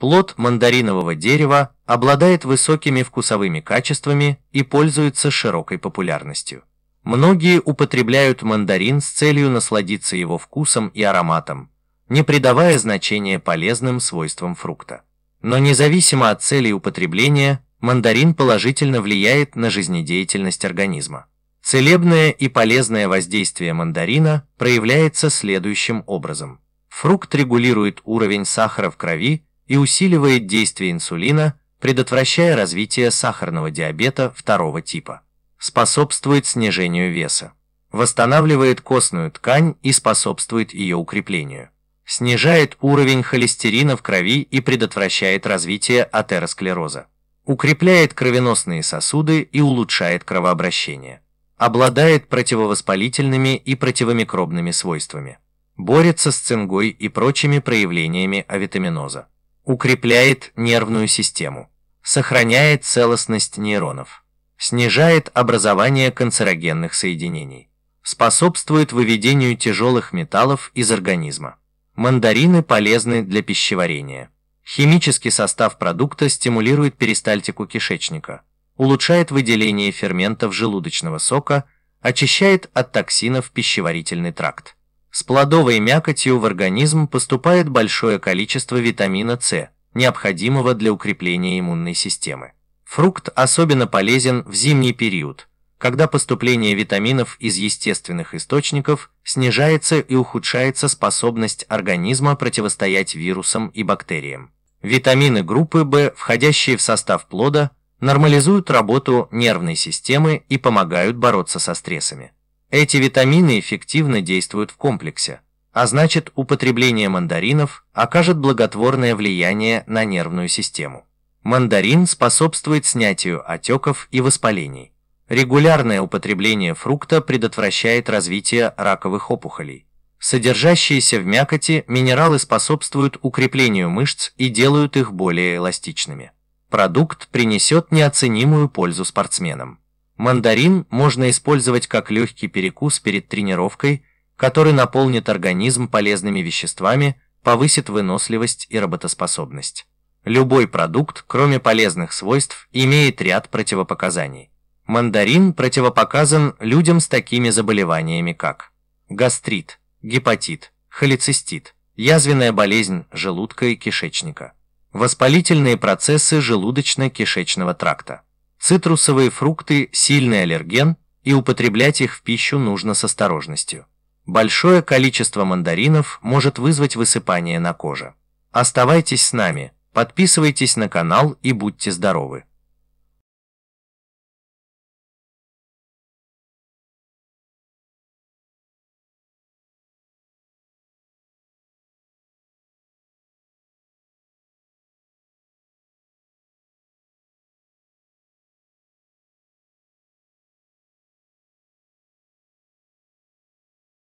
Плод мандаринового дерева обладает высокими вкусовыми качествами и пользуется широкой популярностью. Многие употребляют мандарин с целью насладиться его вкусом и ароматом, не придавая значения полезным свойствам фрукта. Но независимо от целей употребления, мандарин положительно влияет на жизнедеятельность организма. Целебное и полезное воздействие мандарина проявляется следующим образом. Фрукт регулирует уровень сахара в крови, и усиливает действие инсулина, предотвращая развитие сахарного диабета второго типа. Способствует снижению веса. Восстанавливает костную ткань и способствует ее укреплению. Снижает уровень холестерина в крови и предотвращает развитие атеросклероза. Укрепляет кровеносные сосуды и улучшает кровообращение. Обладает противовоспалительными и противомикробными свойствами борется с цингой и прочими проявлениями авитаминоза укрепляет нервную систему, сохраняет целостность нейронов, снижает образование канцерогенных соединений, способствует выведению тяжелых металлов из организма. Мандарины полезны для пищеварения. Химический состав продукта стимулирует перистальтику кишечника, улучшает выделение ферментов желудочного сока, очищает от токсинов пищеварительный тракт. С плодовой мякотью в организм поступает большое количество витамина С, необходимого для укрепления иммунной системы. Фрукт особенно полезен в зимний период, когда поступление витаминов из естественных источников снижается и ухудшается способность организма противостоять вирусам и бактериям. Витамины группы В, входящие в состав плода, нормализуют работу нервной системы и помогают бороться со стрессами. Эти витамины эффективно действуют в комплексе, а значит употребление мандаринов окажет благотворное влияние на нервную систему. Мандарин способствует снятию отеков и воспалений. Регулярное употребление фрукта предотвращает развитие раковых опухолей. Содержащиеся в мякоти минералы способствуют укреплению мышц и делают их более эластичными. Продукт принесет неоценимую пользу спортсменам. Мандарин можно использовать как легкий перекус перед тренировкой, который наполнит организм полезными веществами, повысит выносливость и работоспособность. Любой продукт, кроме полезных свойств, имеет ряд противопоказаний. Мандарин противопоказан людям с такими заболеваниями, как гастрит, гепатит, холецистит, язвенная болезнь желудка и кишечника, воспалительные процессы желудочно-кишечного тракта. Цитрусовые фрукты – сильный аллерген, и употреблять их в пищу нужно с осторожностью. Большое количество мандаринов может вызвать высыпание на коже. Оставайтесь с нами, подписывайтесь на канал и будьте здоровы!